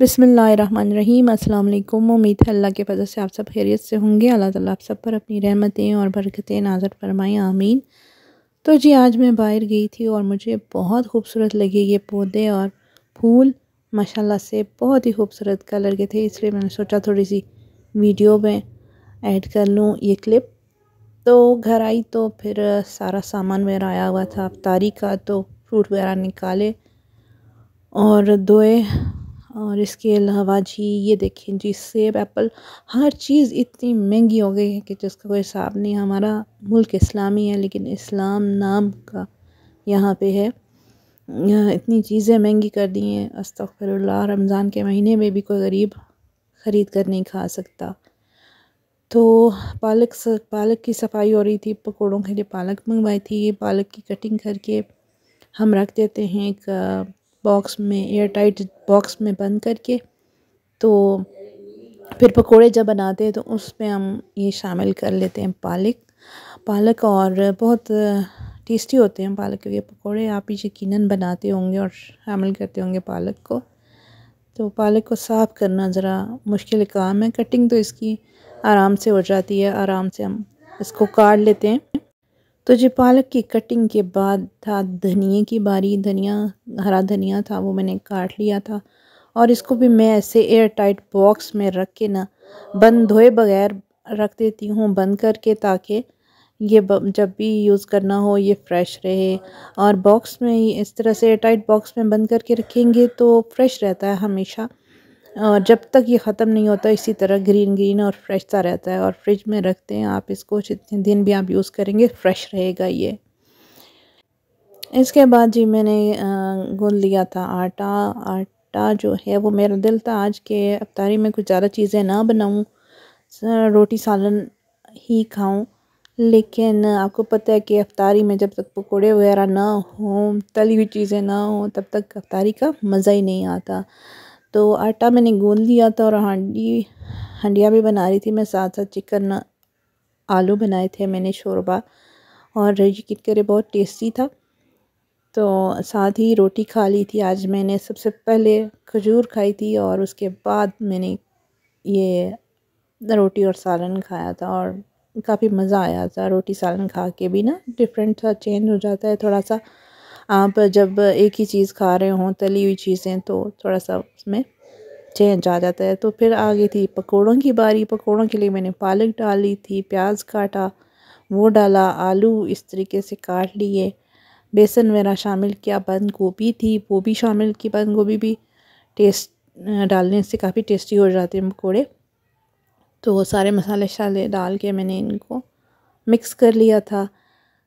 बसमीम् अल्लाम उम्मीद है अल्लाह के फजल से आप सब खैरियत से होंगे अल्लाह ताला आप सब पर अपनी रहमतें और बरकतें नाजर फरमाएँ आमीन तो जी आज मैं बाहर गई थी और मुझे बहुत खूबसूरत लगे ये पौधे और फूल माशाल्लाह से बहुत ही खूबसूरत कलर के थे इसलिए मैंने सोचा थोड़ी सी वीडियो में ऐड कर लूँ ये क्लिप तो घर आई तो फिर सारा सामान वगैरह आया हुआ था अफ्तारी का तो फ्रूट वगैरह निकाले और धोए और इसके अलावा जी ये देखें जी सेब एप्पल हर चीज़ इतनी महंगी हो गई है कि जिसका कोई हिसाब नहीं हमारा मुल्क इस्लामी है लेकिन इस्लाम नाम का यहाँ पे है यहाँ इतनी चीज़ें महंगी कर दी हैं अस्तफरल्ला रमज़ान के महीने में भी कोई गरीब ख़रीद कर नहीं खा सकता तो पालक स, पालक की सफाई हो रही थी पकौड़ों के लिए पालक मंगवाई थी पालक की कटिंग करके हम रख देते हैं एक बॉक्स में एयर टाइट बॉक्स में बंद करके तो फिर पकोड़े जब बनाते हैं तो उसमें हम ये शामिल कर लेते हैं पालक पालक और बहुत टेस्टी होते हैं पालक के पकोड़े आप ही यकीन बनाते होंगे और शामिल करते होंगे पालक को तो पालक को साफ़ करना ज़रा मुश्किल काम है कटिंग तो इसकी आराम से हो जाती है आराम से हम इसको काट लेते हैं तो जी पालक की कटिंग के बाद था धनिए की बारी धनिया हरा धनिया था वो मैंने काट लिया था और इसको भी मैं ऐसे एयर टाइट बॉक्स में रख के ना बंद धोए बगैर रख देती हूँ बंद करके ताकि ये जब भी यूज़ करना हो ये फ्रेश रहे और बॉक्स में इस तरह से एयर टाइट बॉक्स में बंद करके रखेंगे तो फ्रेश रहता है हमेशा और जब तक ये ख़त्म नहीं होता इसी तरह ग्रीन ग्रीन और फ्रेश सा रहता है और फ्रिज में रखते हैं आप इसको जितने दिन भी आप यूज़ करेंगे फ्रेश रहेगा ये इसके बाद जी मैंने गूँध लिया था आटा आटा जो है वो मेरा दिल था आज के अफ्तारी में कुछ ज़्यादा चीज़ें ना बनाऊँ रोटी सालन ही खाऊं लेकिन आपको पता है कि अफ्तारी में जब तक पकोड़े वगैरह ना हों तली हुई चीज़ें ना हों तब तक अफ्तारी का मज़ा ही नहीं आता तो आटा मैंने गूँद लिया था और हांडी हंडिया भी बना रही थी मैं साथ साथ चिकन आलू बनाए थे मैंने शोरबा और यकीन करे बहुत टेस्टी था तो साथ ही रोटी खा ली थी आज मैंने सबसे पहले खजूर खाई थी और उसके बाद मैंने ये रोटी और सालन खाया था और काफ़ी मज़ा आया था रोटी सालन खा के भी ना डिफरेंट सा चेंज हो जाता है थोड़ा सा आप जब एक ही चीज़ खा रहे हों तली हुई चीज़ें तो थोड़ा सा उसमें चेंज आ जाता है तो फिर आ गई थी पकौड़ों की बारी पकौड़ों के लिए मैंने पालक डाली थी प्याज काटा वो डाला आलू इस तरीके से काट लिए बेसन वगैरह शामिल किया बंद गोभी थी वो भी शामिल की बंद गोभी भी टेस्ट डालने से काफ़ी टेस्टी हो जाते हैं पकौड़े तो सारे मसाले शाले डाल के मैंने इनको मिक्स कर लिया था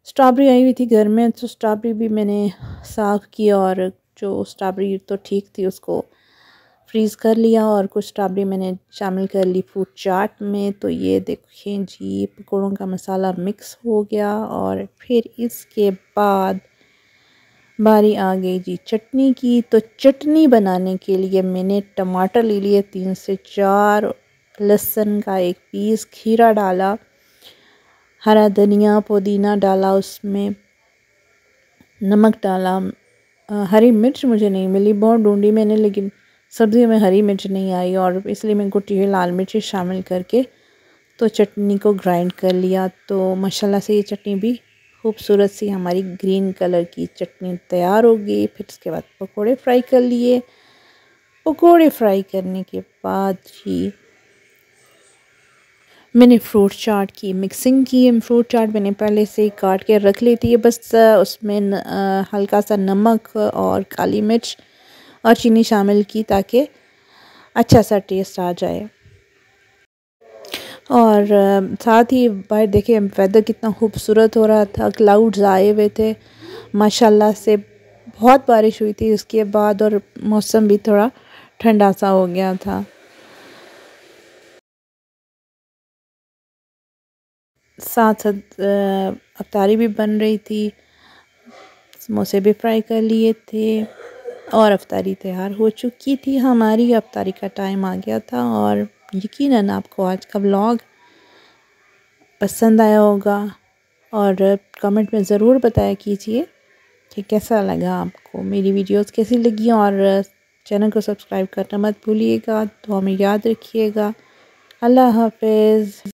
स्ट्रॉबेरी आई हुई थी घर में तो स्ट्रॉबेरी भी मैंने साफ़ की और जो स्ट्रॉबेरी तो ठीक थी उसको फ्रीज़ कर लिया और कुछ स्ट्रॉबेरी मैंने शामिल कर ली फूड चाट में तो ये देखें जी पकौड़ों का मसाला मिक्स हो गया और फिर इसके बाद बारी आ गई जी चटनी की तो चटनी बनाने के लिए मैंने टमाटर ले लिए तीन से चार लहसुन का एक पीस खीरा डाला हरा धनिया पुदीना डाला उसमें नमक डाला हरी मिर्च मुझे नहीं मिली बहुत ढूंढी मैंने लेकिन सब्ज़ी में हरी मिर्च नहीं आई और इसलिए मैं कुटी हुई लाल मिर्ची शामिल करके तो चटनी को ग्राइंड कर लिया तो माशाल्लाह से ये चटनी भी खूबसूरत सी हमारी ग्रीन कलर की चटनी तैयार हो गई फिर उसके बाद पकोड़े फ्राई कर लिए पकोड़े फ्राई करने के बाद जी मैंने फ्रूट चाट की मिक्सिंग की फ्रूट चाट मैंने पहले से काट के रख ली थी बस उसमें न, आ, हल्का सा नमक और काली मिर्च और चीनी शामिल की ताकि अच्छा सा टेस्ट आ जाए और साथ ही बाहर देखिए वेदर कितना खूबसूरत हो रहा था क्लाउड्स आए हुए थे माशाल्लाह से बहुत बारिश हुई थी उसके बाद और मौसम भी थोड़ा ठंडा सा हो गया था साथ साथ अफतारी भी बन रही थी समोसे भी फ्राई कर लिए थे और अफतारी तैयार हो चुकी थी हमारी अफतारी का टाइम आ गया था और यकीनन आपको आज का ब्लॉग पसंद आया होगा और कमेंट में ज़रूर बताया कीजिए कि कैसा लगा आपको मेरी वीडियोस कैसी लगी और चैनल को सब्सक्राइब करना मत भूलिएगा तो हमें याद रखिएगा अल्लाह हाफिज़